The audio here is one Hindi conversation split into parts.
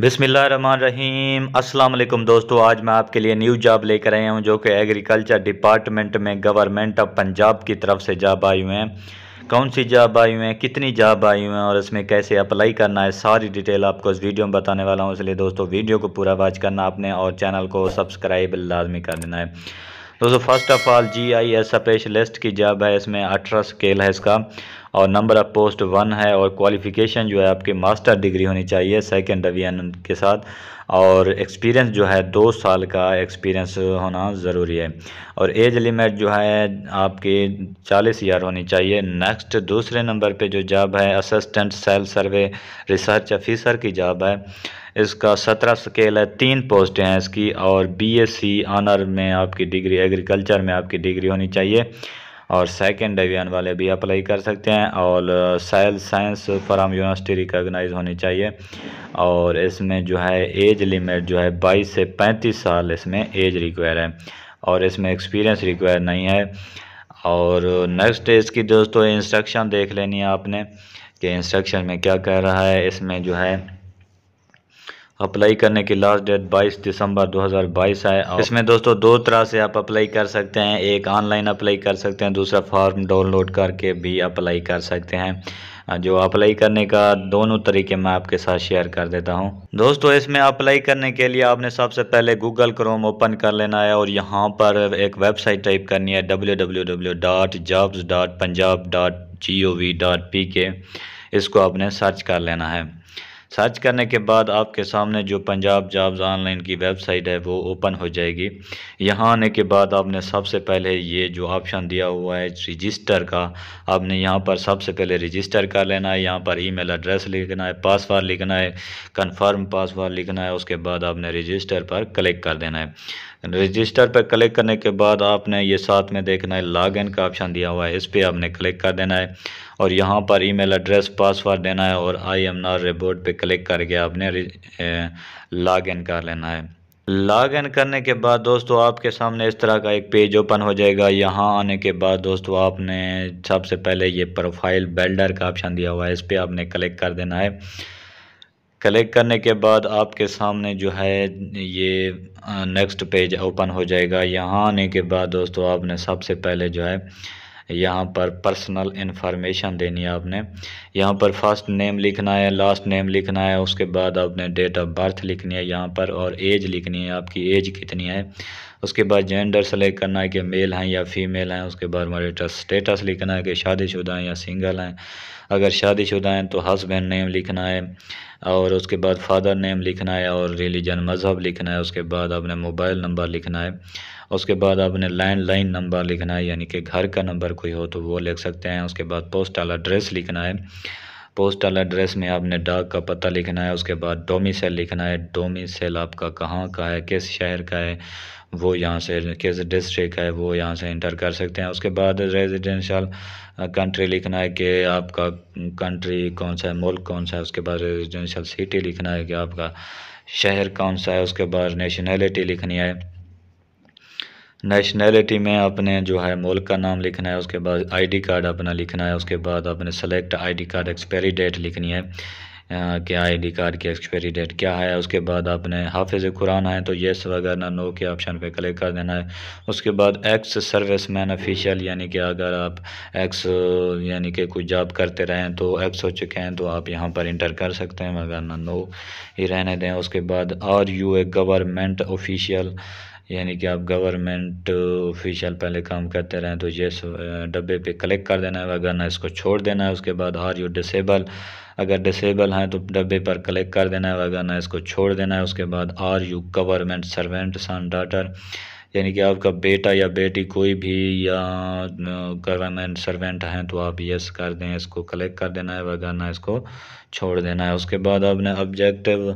बिसमीम अस्सलाम दोस्तों आज मैं आपके लिए न्यू जॉब लेकर आया हूँ जो कि एग्रीकल्चर डिपार्टमेंट में गवर्नमेंट ऑफ पंजाब की तरफ से जॉब आई हुए हैं कौन सी जॉब आई हुई हैं कितनी जॉब आई हुए हैं और इसमें कैसे अप्लाई करना है सारी डिटेल आपको इस वीडियो में बताने वाला हूँ इसलिए दोस्तों वीडियो को पूरा वाच करना आपने और चैनल को सब्सक्राइब लाजमी कर देना है दोस्तों first of all G I S specialist की जॉब है इसमें अठारह स्केल है इसका और नंबर ऑफ़ पोस्ट वन है और क्वालिफ़िकेशन जो है आपकी मास्टर डिग्री होनी चाहिए सेकेंड डिवीजन के साथ और एक्सपीरियंस जो है दो साल का एक्सपीरियंस होना ज़रूरी है और एज लिमिट जो है आपकी चालीस ईयर होनी चाहिए नेक्स्ट दूसरे नंबर पे जो जॉब है assistant soil survey research officer की जॉब है इसका सत्रह स्केल है तीन पोस्टें हैं इसकी और बीएससी ऑनर e, में आपकी डिग्री एग्रीकल्चर में आपकी डिग्री होनी चाहिए और सेकेंड डिवीजन वाले भी अप्लाई कर सकते हैं और soil science from university recognise होनी चाहिए और इसमें जो है एज लिमिट जो है बाईस से पैंतीस साल इसमें एज रिक्वायर है और इसमें एक्सपीरियंस रिक्वायर नहीं है और नेक्स्ट इसकी दोस्तों इंस्ट्रक्शन देख लेनी है आपने कि इंस्ट्रक्शन में क्या कह रहा है इसमें जो है अप्लाई करने की लास्ट डेट 22 दिसंबर 2022 है और इसमें दोस्तों दो तरह से आप अप्लाई कर सकते हैं एक ऑनलाइन अप्लाई कर सकते हैं दूसरा फॉर्म डाउनलोड करके भी अप्लाई कर सकते हैं जो अप्लाई करने का दोनों तरीके मैं आपके साथ शेयर कर देता हूं दोस्तों इसमें अप्लाई करने के लिए आपने सबसे पहले गूगल क्रोम ओपन कर लेना है और यहां पर एक वेबसाइट टाइप करनी है डब्ल्यू इसको आपने सर्च कर लेना है सर्च करने के बाद आपके सामने जो पंजाब जॉब्स ऑनलाइन की वेबसाइट है वो ओपन हो जाएगी यहाँ आने के बाद आपने सबसे पहले ये जो ऑप्शन दिया हुआ है रजिस्टर का आपने यहाँ पर सबसे पहले रजिस्टर कर लेना है यहाँ पर ईमेल एड्रेस लिखना है पासवर्ड लिखना है कन्फर्म पासवर्ड लिखना है उसके बाद आपने रजिस्टर पर क्लिक कर देना है रजिस्टर पर क्लिक करने के बाद आपने ये साथ में देखना है लॉगिन का ऑप्शन दिया हुआ है इस पर आपने क्लिक कर देना है और यहाँ पर ईमेल एड्रेस पासवर्ड देना है और आई एम नार रिपोर्ट पर क्लिक करके आपने लॉग इन कर लेना है लॉग इन करने के बाद दोस्तों आपके सामने इस तरह का एक पेज ओपन हो जाएगा यहाँ आने के बाद दोस्तों आपने सबसे पहले ये प्रोफाइल बिल्डर का ऑप्शन दिया हुआ है इस पर आपने क्लिक कर देना है क्लिक करने के बाद आपके सामने जो है ये नेक्स्ट पेज ओपन हो जाएगा यहाँ आने के बाद दोस्तों आपने सबसे पहले जो है यहाँ पर पर्सनल इन्फॉर्मेशन देनी है आपने यहाँ पर फर्स्ट नेम लिखना है लास्ट नेम लिखना है उसके बाद आपने डेट ऑफ बर्थ लिखनी है यहाँ पर और एज लिखनी है आपकी एज कितनी है उसके बाद जेंडर सेलेक्ट करना है कि मेल हैं या फीमेल हैं उसके बाद मॉरिटल स्टेटस लिखना है कि शादीशुदा हैं या सिंगल हैं अगर शादीशुदा हैं तो हस्बैंड नेम लिखना है और उसके बाद फादर नेम लिखना है और रिलीजन मज़हब लिखना है उसके बाद आपने मोबाइल नंबर लिखना है उसके बाद आपने लैंड लाइन नंबर लिखना है यानी कि घर का नंबर कोई हो तो वो लिख सकते हैं उसके बाद पोस्टल एड्रेस लिखना है पोस्टल एड्रेस में आपने डाक का पता लिखना है उसके बाद डोमिसल लिखना है डोमिसल आपका कहाँ का है किस शहर का है वो यहाँ से किस डिस्ट्रिक्ट का है वो यहाँ से इंटर कर सकते हैं उसके बाद रेजिडेंशल कंट्री लिखना है कि आपका कंट्री कौन सा है मुल्क कौन सा है उसके बाद रेजिडेंशल सिटी लिखना है कि आपका शहर कौन सा है उसके बाद नेशनैलिटी लिखनी है नेशनैलिटी में आपने जो है मुल्क का नाम लिखना है उसके बाद आईडी कार्ड अपना लिखना है उसके बाद आपने select ID card expiry date लिखनी है कि आईडी कार्ड की एक्सपायरी डेट क्या है उसके बाद आपने हाफिज़ कुरान है तो येस वगैरह नो के ऑप्शन पे क्लिक कर देना है उसके बाद एक्स सर्विस मैन ऑफिशियल यानी कि अगर आप एक्स यानी कि कोई जॉब करते रहें तो एक्स हो चुके हैं तो आप यहाँ पर इंटर कर सकते हैं वगैरह नो ही रहने दें उसके बाद are you a government official यानी कि आप गवर्नमेंट ऑफिशियल पहले काम करते रहें तो ये डब्बे पे क्लिक कर देना है वगरना इसको छोड़ देना है उसके बाद हार यू डिसेबल अगर डिसेबल हैं तो डब्बे पर क्लिक कर देना है वगरना इसको छोड़ देना है उसके बाद are you government servant son daughter यानी कि आपका बेटा या बेटी कोई भी या गवर्नमेंट सर्वेंट हैं तो आप यस कर दें इसको कलेक्ट कर देना है वगैरह इसको छोड़ देना है उसके बाद आपने ऑब्जेक्टिव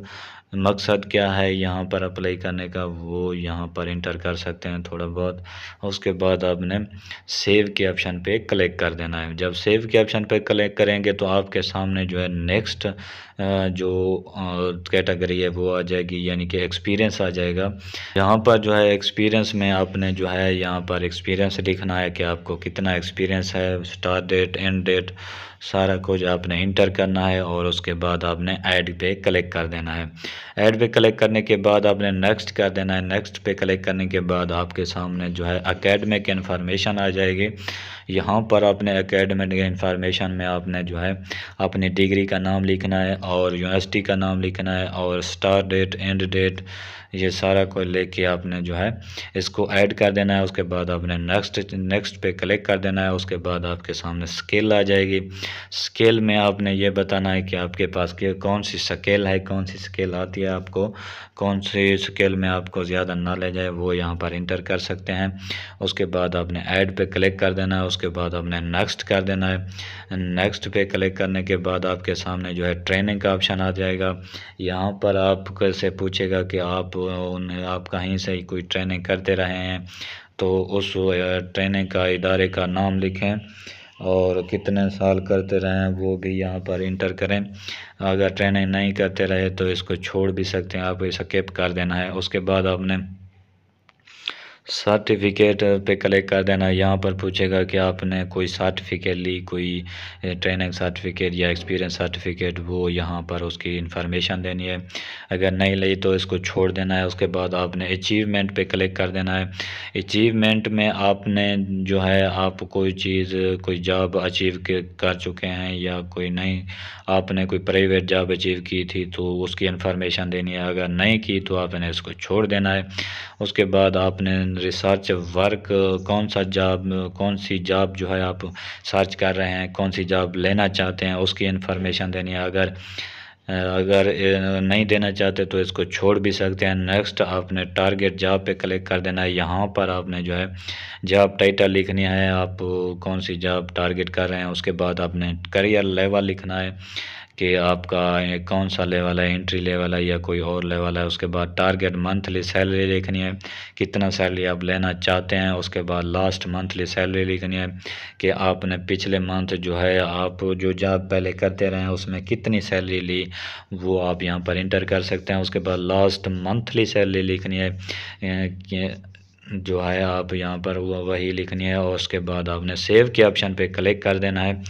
मकसद क्या है यहाँ पर अप्लाई करने का वो यहाँ पर इंटर कर सकते हैं थोड़ा बहुत उसके बाद आपने सेव के ऑप्शन पे क्लिक कर देना है जब सेव के ऑप्शन पे क्लिक करेंगे तो आपके सामने जो है नेक्स्ट जो कैटेगरी है वो आ जाएगी यानी कि एक्सपीरियंस आ जाएगा यहाँ पर जो है एक्सपीरियंस में आपने जो है यहाँ पर एक्सपीरियंस लिखना है कि आपको कितना एक्सपीरियंस है स्टार्ट डेट एंड डेट सारा कुछ आपने इंटर करना है और उसके बाद आपने ऐड पे क्लिक कर देना है ऐड पे क्लिक करने के बाद आपने नेक्स्ट कर देना है नेक्स्ट पे क्लिक करने के बाद आपके सामने जो है अकेडमिक इन्फॉर्मेशन आ जाएगी यहाँ पर आपने अकेडमिक इन्फॉर्मेशन में आपने जो है अपनी डिग्री का नाम लिखना है और यूनिवर्सिटी का नाम लिखना है और स्टार डेट एंड डेट ये सारा को लेके आपने जो है इसको ऐड कर देना है उसके बाद आपने नेक्स्ट नेक्स्ट पे क्लिक कर देना है उसके बाद आपके सामने स्केल आ जाएगी स्केल में आपने ये बताना है कि आपके पास के कौन सी स्केल है कौन सी स्केल आती है आपको कौन सी स्केल में आपको ज़्यादा नॉलेज है वो यहाँ पर इंटर कर सकते हैं उसके बाद आपने ऐड पे क्लिक कर देना है उसके बाद आपने नेक्स्ट कर देना है नेक्स्ट पे क्लिक करने के बाद आपके सामने जो है ट्रेनिंग का ऑप्शन आ जाएगा यहाँ पर आपसे पूछेगा कि आप उन आप कहीं से ही कोई ट्रेनिंग करते रहे हैं तो उस ट्रेनिंग का इदारे का नाम लिखें और कितने साल करते रहें वो भी यहाँ पर इंटर करें अगर ट्रेनिंग नहीं करते रहे तो इसको छोड़ भी सकते हैं आप इसे कैप कर देना है उसके बाद आपने सर्टिफिकेट पे क्लिक कर देना यहाँ पर पूछेगा कि आपने कोई सर्टिफिकेट ली कोई ट्रेनिंग सर्टिफिकेट या एक्सपीरियंस सर्टिफिकेट वो यहाँ पर उसकी इंफॉर्मेशन देनी है अगर नहीं ली तो इसको छोड़ देना है उसके बाद आपने अचीवमेंट पे क्लिक कर देना है अचीवमेंट में आपने जो है आप कोई चीज़ कोई जॉब अचीव कर चुके हैं या कोई नहीं आपने कोई प्राइवेट जॉब अचीव की थी तो उसकी इन्फॉर्मेशन देनी है अगर नहीं की तो आपने इसको छोड़ देना है उसके बाद आपने रिसर्च वर्क कौन सा जॉब कौन सी जॉब जो है आप सर्च कर रहे हैं कौन सी जॉब लेना चाहते हैं उसकी इन्फॉर्मेशन देनी है अगर अगर नहीं देना चाहते तो इसको छोड़ भी सकते हैं नेक्स्ट आपने टारगेट जॉब पे क्लिक कर देना है यहाँ पर आपने जो है जॉब टाइटल लिखनी है आप कौन सी जॉब टारगेट कर रहे हैं उसके बाद आपने करियर लेवल लिखना है कि आपका कौन सा लेवल है एंट्री लेवल है या कोई और लेवल है उसके बाद टारगेट मंथली सैलरी लिखनी है कितना सैलरी आप लेना चाहते हैं उसके बाद लास्ट मंथली सैलरी लिखनी है कि आपने पिछले मंथ जो है आप जो जॉब पहले करते रहे उसमें कितनी सैलरी ली वो आप यहाँ पर इंटर कर सकते हैं उसके बाद लास्ट मंथली सैलरी लिखनी है जो है आप यहाँ पर वही लिखनी है और उसके बाद आपने सेव के ऑप्शन पे क्लिक कर देना है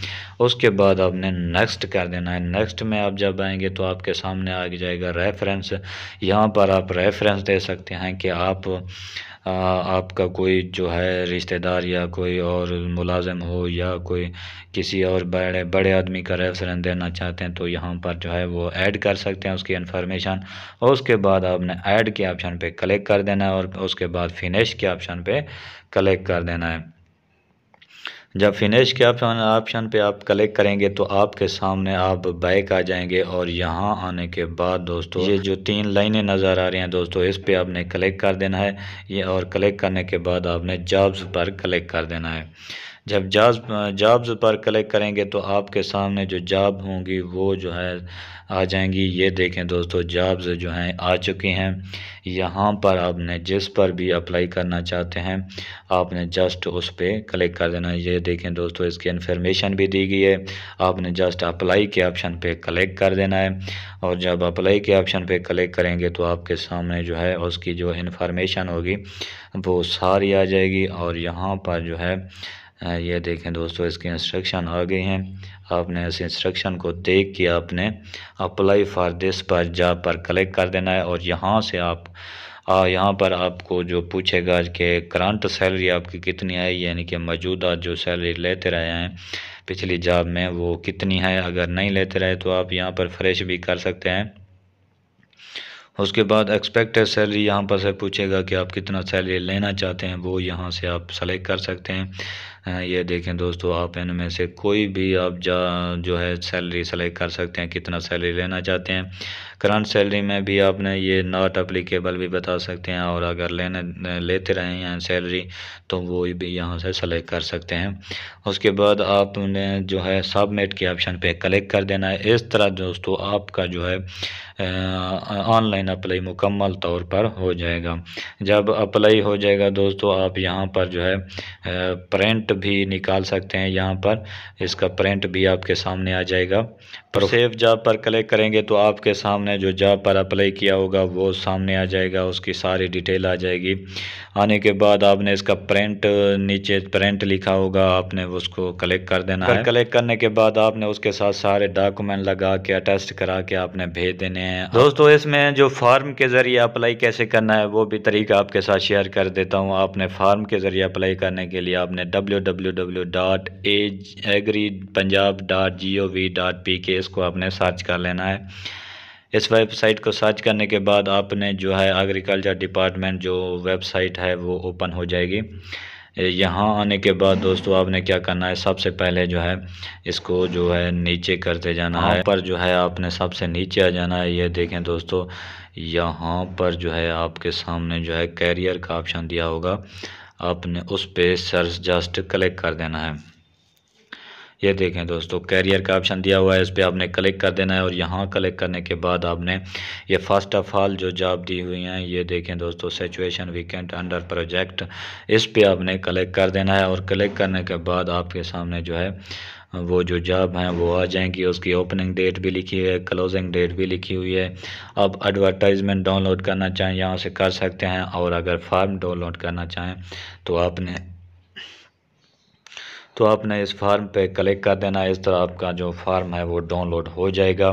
उसके बाद आपने नेक्स्ट कर देना है नेक्स्ट में आप जब आएंगे तो आपके सामने आ जाएगा रेफरेंस यहाँ पर आप रेफरेंस दे सकते हैं कि आप आपका कोई जो है रिश्तेदार या कोई और मुलाज़िम हो या कोई किसी और बड़े बड़े आदमी का रेफरेंस देना चाहते हैं तो यहाँ पर जो है वो ऐड कर सकते हैं उसकी इन्फॉर्मेशन और उसके बाद आपने ऐड के ऑप्शन पे क्लिक कर देना है और उसके बाद फिनिश के ऑप्शन पे क्लिक कर देना है जब फिनिश के ऑप्शन ऑप्शन पे आप क्लिक करेंगे तो आपके सामने आप बैक आ जाएंगे और यहाँ आने के बाद दोस्तों ये जो तीन लाइनें नज़र आ रही हैं दोस्तों इस पे आपने क्लिक कर देना है ये और क्लिक करने के बाद आपने जॉब्स पर क्लिक कर देना है जब जॉब जॉब्स पर क्लिक करेंगे तो आपके सामने जो जॉब होंगी वो जो है आ जाएंगी ये देखें दोस्तों जॉब्स जो हैं आ चुकी हैं यहाँ पर आपने जिस पर भी अप्लाई करना चाहते हैं आपने जस्ट उस पर क्लिक कर देना ये देखें दोस्तों इसकी इन्फॉर्मेशन भी दी गई है आपने जस्ट अप्लाई के ऑप्शन पे क्लिक कर देना है और जब अप्लाई के ऑप्शन पे क्लिक करेंगे तो आपके सामने जो है उसकी जो इन्फॉर्मेशन होगी वो सारी आ जाएगी और यहाँ पर जो है ये देखें दोस्तों इसकी इंस्ट्रक्शन आ गई हैं आपने इस इंस्ट्रक्शन को देख के आपने अप्लाई फॉर दिस पर जा पर कलेक्ट कर देना है और यहाँ से आप यहाँ पर आपको जो पूछेगा कि करंट सैलरी आपकी कितनी है यानी कि मौजूदा जो सैलरी लेते रहे हैं पिछली जॉब में वो कितनी है अगर नहीं लेते रहे तो आप यहाँ पर फ्रेश भी कर सकते हैं उसके बाद एक्सपेक्टेड सैलरी यहाँ पर से पूछेगा कि आप कितना सैलरी लेना चाहते हैं वो यहाँ से आप सेलेक्ट कर सकते हैं ये देखें दोस्तों आप इनमें से कोई भी आप जा जो है सैलरी सेलेक्ट कर सकते हैं कितना सैलरी लेना चाहते हैं करंट सैलरी में भी आपने ये नॉट अप्लीकेबल भी बता सकते हैं और अगर लेने लेते रहें हैं सैलरी तो वो भी यहाँ से सेलेक्ट कर सकते हैं उसके बाद आपने जो है सबमिट के ऑप्शन पे क्लिक कर देना है इस तरह दोस्तों आपका जो है ऑनलाइन अप्लाई मुकम्मल तौर पर हो जाएगा जब अप्लाई हो जाएगा दोस्तों आप यहाँ पर जो है प्रिंट भी निकाल सकते हैं यहाँ पर इसका प्रिंट भी आपके सामने आ जाएगा सेफ जॉब पर क्लिक करेंगे तो आपके सामने आपने जो जॉब पर अप्लाई किया होगा वो सामने आ जाएगा उसकी सारी डिटेल आ जाएगी आने के बाद आपने इसका प्रिंट नीचे प्रिंट लिखा होगा आपने उसको कलेक्ट कर देना है कलेक्ट करने के बाद आपने उसके साथ सारे डॉक्यूमेंट लगा के अटेस्ट करा के आपने भेज देने हैं दोस्तों इसमें जो फार्म के ज़रिए अप्लाई कैसे करना है वो भी तरीका आपके साथ शेयर कर देता हूँ आपने फार्म के ज़रिए अप्लाई करने के लिए आपने W W W dot Punjab dot G O V dot P K इसको आपने सर्च कर लेना है इस वेबसाइट को सर्च करने के बाद आपने जो है एग्रीकल्चर डिपार्टमेंट जो वेबसाइट है वो ओपन हो जाएगी यहाँ आने के बाद दोस्तों आपने क्या करना है सबसे पहले जो है इसको जो है नीचे करते जाना है पर जो है आपने सबसे नीचे आ जाना है ये देखें दोस्तों यहाँ पर जो है आपके सामने जो है कैरियर का ऑप्शन दिया होगा आपने उस पर सर्च जस्ट क्लिक कर देना है ये देखें दोस्तों कैरियर का ऑप्शन दिया हुआ है इस पर आपने क्लिक कर देना है और यहाँ क्लिक करने के बाद आपने ये फर्स्ट ऑफ ऑल जो जॉब दी हुई हैं ये देखें दोस्तों सिचुएशन वीकेंड अंडर प्रोजेक्ट इस पर आपने क्लिक कर देना है और क्लिक करने के बाद आपके सामने जो है वो जो जॉब हैं वो आ जाएंगी उसकी ओपनिंग डेट भी लिखी है क्लोजिंग डेट भी लिखी हुई है अब एडवर्टाइजमेंट डाउनलोड करना चाहें यहाँ से कर सकते हैं और अगर फॉर्म डाउनलोड करना चाहें तो आपने तो आपने इस फार्म पे क्लिक कर देना इस तरह आपका जो फार्म है वो डाउनलोड हो जाएगा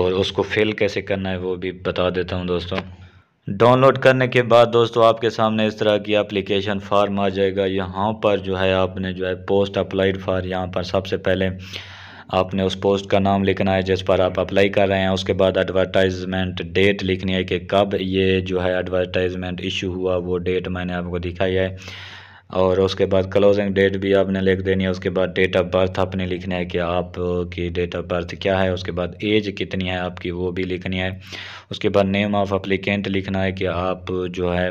और उसको फिल कैसे करना है वो भी बता देता हूँ दोस्तों डाउनलोड करने के बाद दोस्तों आपके सामने इस तरह की एप्लीकेशन फार्म आ जाएगा यहाँ पर जो है आपने जो है पोस्ट अप्लाइड फॉर यहाँ पर सबसे पहले आपने उस पोस्ट का नाम लिखना है जिस पर आप अप्लाई कर रहे हैं उसके बाद एडवर्टाइजमेंट डेट लिखनी है कि कब ये जो है एडवर्टाइजमेंट इशू हुआ वो डेट मैंने आपको दिखाई है और उसके बाद क्लोजिंग डेट भी आपने लिख देनी है उसके बाद डेट ऑफ बर्थ आपने लिखना है कि आपकी डेट ऑफ बर्थ क्या है उसके बाद एज कितनी है आपकी वो भी लिखनी है उसके बाद नेम ऑफ अप्लीकेंट लिखना है कि आप जो है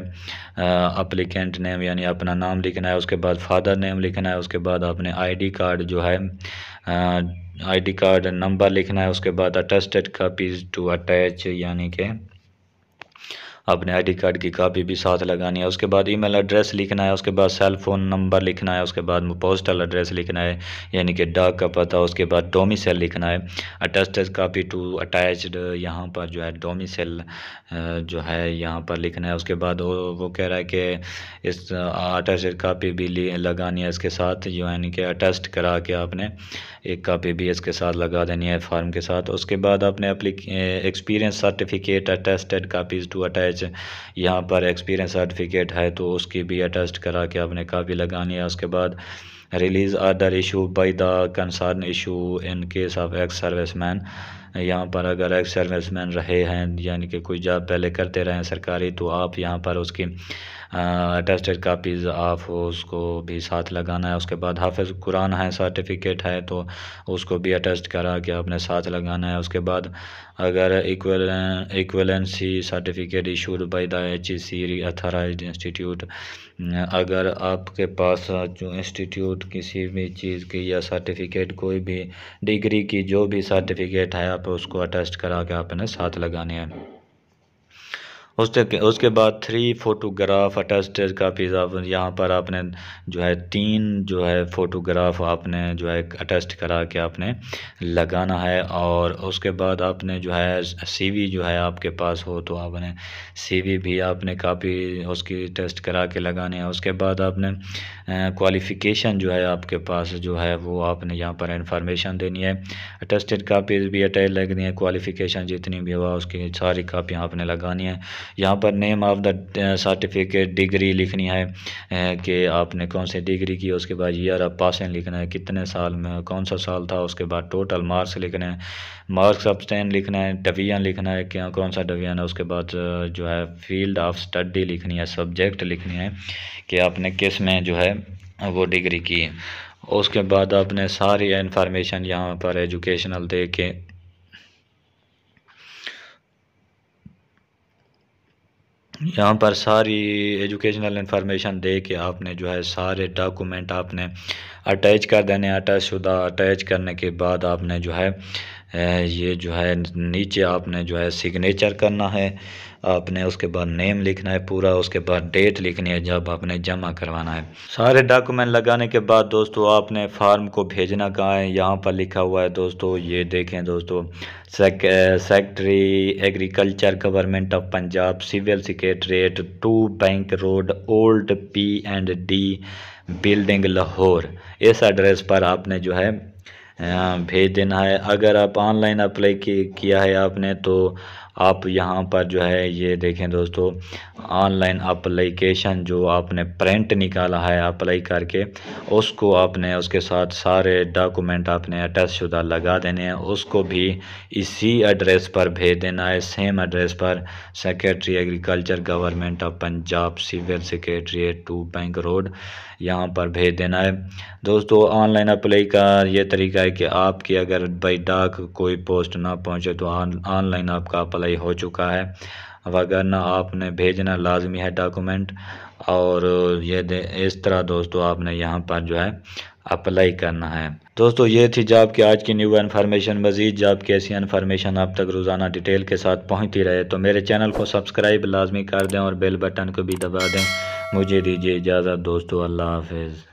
अप्लीकेंट नेम यानी अपना नाम लिखना है उसके बाद फादर नेम लिखना है उसके बाद आपने आई कार्ड जो है आई कार्ड नंबर लिखना है उसके बाद अटेस्टेड कापीज़ टू अटैच यानी कि अपने आईडी कार्ड की कापी भी साथ लगानी है उसके बाद ईमेल एड्रेस लिखना है उसके बाद सेल फ़ोन नंबर लिखना है उसके बाद पोस्टल एड्रेस लिखना है यानी कि डाक का पता उसके बाद डोमिसल लिखना है अटेस्टेड कापी टू अटैचड यहाँ पर जो है डोमिसल जो है यहाँ पर लिखना है उसके बाद वो वो कह रहा है कि इस अटैच कापी भी लगानी है इसके साथ यानी कि अटेस्ट करा के आपने एक कापी बी के साथ लगा देनी है फार्म के साथ उसके बाद आपने अपली experience certificate attested copies to attach यहाँ पर एक्सपीरियंस सर्टिफिकेट है तो उसकी भी अटेस्ट करा के आपने कापी लगानी है उसके बाद release order issue by the concern issue in case of ex service man यहाँ पर अगर एक्स सर्विस मैन रहे हैं यानी कि कोई जॉब पहले करते रहें सरकारी तो आप यहाँ पर उसकी डस्टेड कापीज़ ऑफ उसको भी साथ लगाना है उसके बाद हाफ़ कुरान है सर्टिफिकेट है तो उसको भी अटेस्ट करा के आपने साथ लगाना है उसके बाद अगर equivalency certificate issued by the H E C authorise institute अगर आपके पास जो इंस्टीट्यूट किसी भी चीज़ की या सर्टिफिकेट कोई भी डिग्री की जो भी सर्टिफिकेट है आप उसको अटेस्ट करा के आपने साथ लगानी है उसके उसके बाद थ्री फोटोग्राफ अटेस्टेड कापीज़ आप यहाँ पर आपने जो है तीन जो है फ़ोटोग्राफ आपने जो है अटेस्ट करा के आपने लगाना है और उसके बाद आपने जो है सीवी जो है आपके पास हो तो आपने सीवी भी आपने कापी उसकी टेस्ट करा के लगाने है उसके बाद आपने क्वालिफ़िकेशन जो है आपके पास जो है वो आपने यहाँ पर इंफॉर्मेशन देनी है अटेस्टेड कापीज़ भी अटैच लगनी है क्वालिफ़िकेशन जितनी भी हुआ उसकी सारी कापियाँ आपने लगानी है यहाँ पर name of the certificate degree लिखनी है uh, कि आपने कौन सी डिग्री की उसके बाद ईयर ऑफ पासिंग लिखना है कितने साल में कौन सा साल था उसके बाद टोटल मार्क्स लिखना है मार्क्स ऑफ टेन लिखना है डिवीजन लिखना है क्या कौन सा डिवीजन है उसके बाद uh, जो है फील्ड ऑफ स्टडी लिखनी है सब्जेक्ट लिखनी है कि आपने किस में जो है वो डिग्री की उसके बाद आपने सारी इन्फॉर्मेशन यहाँ पर एजुकेशनल दे के यहाँ पर सारी एजुकेशनल इंफॉर्मेशन दे के आपने जो है सारे डॉक्यूमेंट आपने अटैच कर देने अटैच शुदा अटैच करने के बाद आपने जो है ये जो है नीचे आपने जो है सिग्नेचर करना है आपने उसके बाद नेम लिखना है पूरा उसके बाद डेट लिखनी है जब आपने जमा करवाना है सारे डॉक्यूमेंट लगाने के बाद दोस्तों आपने फार्म को भेजना कहाँ है यहाँ पर लिखा हुआ है दोस्तों ये देखें दोस्तों sec, secretary agriculture government of Punjab civil secretariat two bank road old P and D building Lahore इस एड्रेस पर आपने जो है हाँ, भेज देना है अगर आप ऑनलाइन अप्लाई किया है आपने तो आप यहाँ पर जो है ये देखें दोस्तों ऑनलाइन अप्लीकेशन जो आपने प्रिंट निकाला है अप्लाई करके उसको आपने उसके साथ सारे डॉक्यूमेंट आपने अटैच शुदा लगा देने हैं उसको भी इसी एड्रेस पर भेज देना है सेम एड्रेस पर secretary agriculture government of Punjab civil secretariat two bank road यहाँ पर भेज देना है दोस्तों ऑनलाइन अप्लाई का ये तरीका है कि आपकी अगर बाई डाक कोई पोस्ट ना पहुँचे तो ऑनलाइन आपका अप्लाई अप्लाई हो चुका है वगरना आपने भेजना लाजमी है डॉक्यूमेंट और ये इस तरह दोस्तों आपने यहाँ पर जो है अप्लाई करना है दोस्तों ये थी जॉब की आज की न्यू इन्फॉर्मेशन मजीद जॉब की ऐसी इन्फॉर्मेशन आप तक रोज़ाना डिटेल के साथ पहुँचती रहे तो मेरे चैनल को सब्सक्राइब लाजमी कर दें और बेल बटन को भी दबा दें मुझे दीजिए इजाज़त दोस्तों अल्लाह हाफिज़